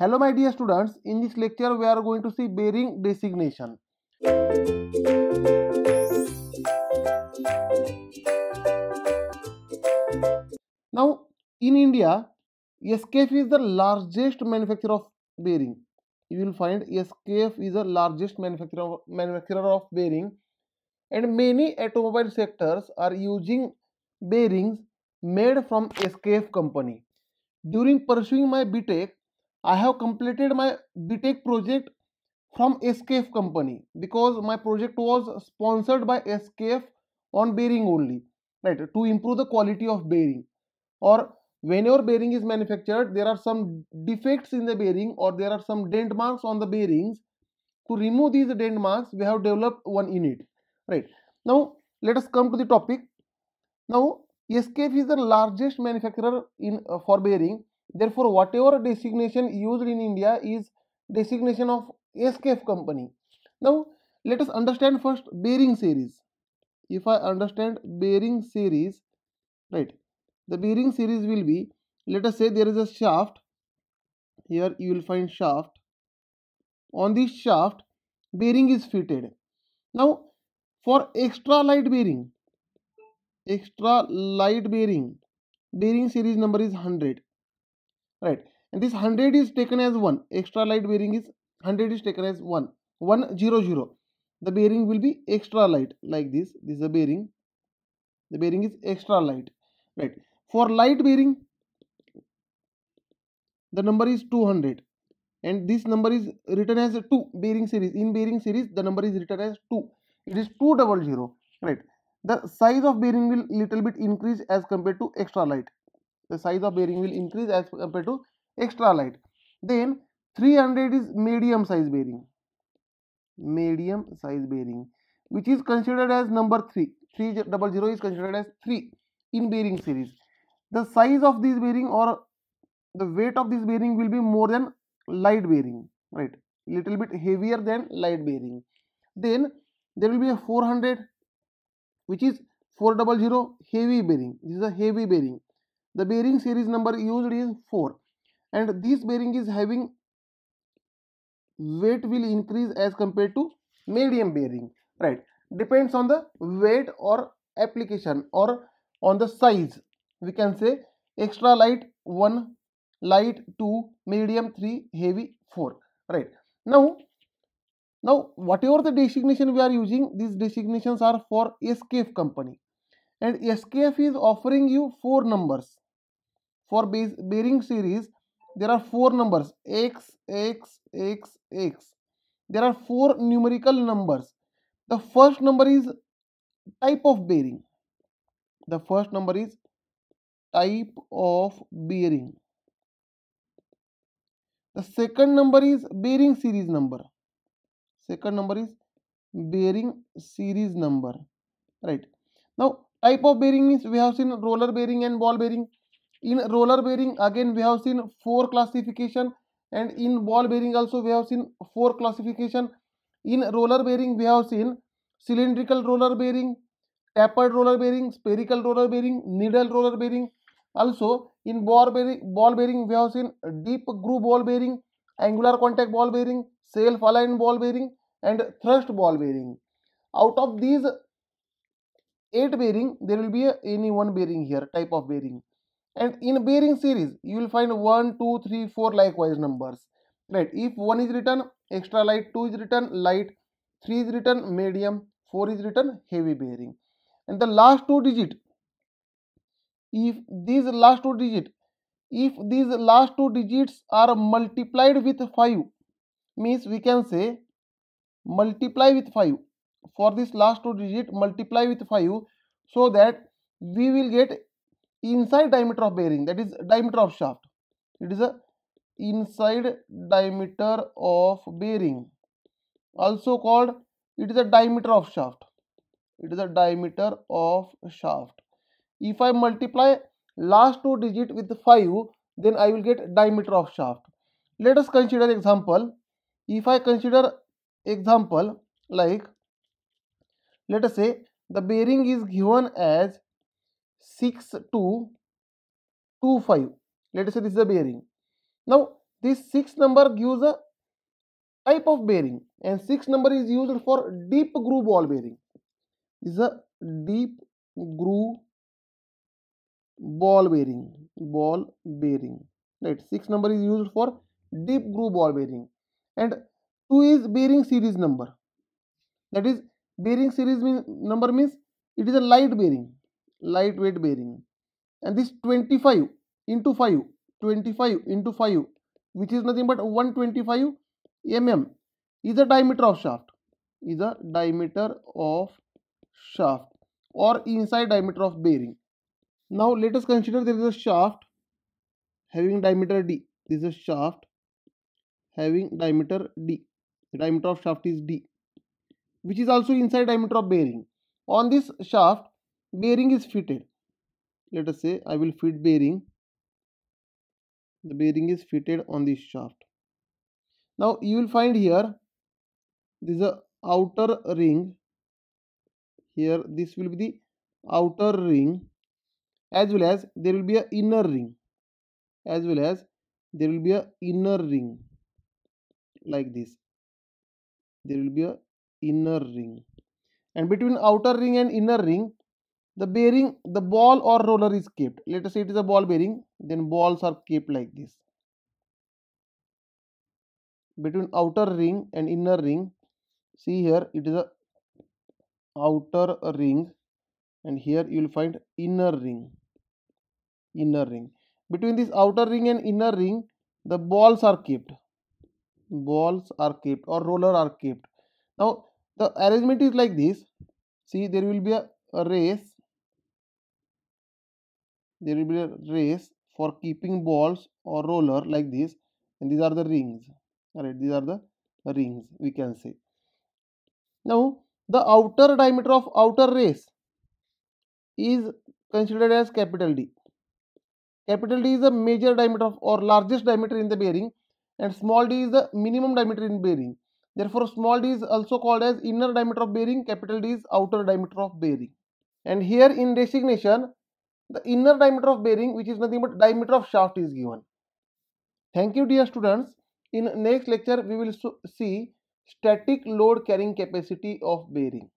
Hello my dear students, in this lecture we are going to see bearing designation. Now in India, SKF is the largest manufacturer of bearing. You will find SKF is the largest manufacturer, manufacturer of bearing and many automobile sectors are using bearings made from SKF company. During pursuing my BTEC, I have completed my BTEC project from SKF company because my project was sponsored by SKF on bearing only, right? To improve the quality of bearing or whenever bearing is manufactured, there are some defects in the bearing or there are some dent marks on the bearings. To remove these dent marks, we have developed one unit, right? Now, let us come to the topic. Now, SKF is the largest manufacturer in uh, for bearing Therefore, whatever designation used in India is designation of SKF company. Now, let us understand first bearing series. If I understand bearing series, right, the bearing series will be, let us say there is a shaft. Here you will find shaft. On this shaft, bearing is fitted. Now, for extra light bearing, extra light bearing, bearing series number is 100 right and this 100 is taken as 1 extra light bearing is 100 is taken as 1 1 0 0 the bearing will be extra light like this this is a bearing the bearing is extra light right for light bearing the number is 200 and this number is written as 2 bearing series in bearing series the number is written as 2 it is 200 right the size of bearing will little bit increase as compared to extra light the size of bearing will increase as compared to extra light then 300 is medium size bearing medium size bearing which is considered as number 3 300 is considered as 3 in bearing series the size of this bearing or the weight of this bearing will be more than light bearing right little bit heavier than light bearing then there will be a 400 which is 400 heavy bearing this is a heavy bearing the bearing series number used is 4 and this bearing is having weight will increase as compared to medium bearing right depends on the weight or application or on the size we can say extra light 1 light 2 medium 3 heavy 4 right now now whatever the designation we are using these designations are for skf company and skf is offering you four numbers for bearing series, there are four numbers x, x, x, x. There are four numerical numbers. The first number is type of bearing. The first number is type of bearing. The second number is bearing series number. Second number is bearing series number. Right. Now, type of bearing means we have seen roller bearing and ball bearing in roller bearing again we have seen four classification and in ball bearing also we have seen four classification in roller bearing we have seen cylindrical roller bearing tapered roller bearing spherical roller bearing needle roller bearing also in ball bearing ball bearing we have seen deep groove ball bearing angular contact ball bearing self aligned ball bearing and thrust ball bearing out of these eight bearing there will be a, any one bearing here type of bearing and in bearing series you will find 1 2 3 4 likewise numbers right if 1 is written extra light 2 is written light 3 is written medium 4 is written heavy bearing and the last two digit if these last two digit if these last two digits are multiplied with 5 means we can say multiply with 5 for this last two digit multiply with 5 so that we will get inside diameter of bearing that is diameter of shaft it is a inside diameter of bearing also called it is a diameter of shaft it is a diameter of shaft if i multiply last two digit with 5 then i will get diameter of shaft let us consider example if i consider example like let us say the bearing is given as 6 to 2 5 let us say this is a bearing now this 6 number gives a type of bearing and 6 number is used for deep groove ball bearing this is a deep groove ball bearing ball bearing right 6 number is used for deep groove ball bearing and 2 is bearing series number that is bearing series mean, number means it is a light bearing light weight bearing and this 25 into 5 25 into 5 which is nothing but 125 mm is the diameter of shaft is the diameter of shaft or inside diameter of bearing now let us consider there is a shaft having diameter d this is a shaft having diameter d the diameter of shaft is d which is also inside diameter of bearing on this shaft bearing is fitted let us say I will fit bearing the bearing is fitted on this shaft now you will find here this is a outer ring here this will be the outer ring as well as there will be a inner ring as well as there will be a inner ring like this there will be a inner ring and between outer ring and inner ring the bearing the ball or roller is kept let us say it is a ball bearing then balls are kept like this between outer ring and inner ring see here it is a outer ring and here you will find inner ring inner ring between this outer ring and inner ring the balls are kept balls are kept or roller are kept now the arrangement is like this see there will be a, a race there will be a race for keeping balls or roller like this and these are the rings all right these are the rings we can say now the outer diameter of outer race is considered as capital D capital D is the major diameter of, or largest diameter in the bearing and small d is the minimum diameter in bearing therefore small d is also called as inner diameter of bearing capital D is outer diameter of bearing and here in designation the inner diameter of bearing which is nothing but diameter of shaft is given. Thank you dear students. In next lecture we will see static load carrying capacity of bearing.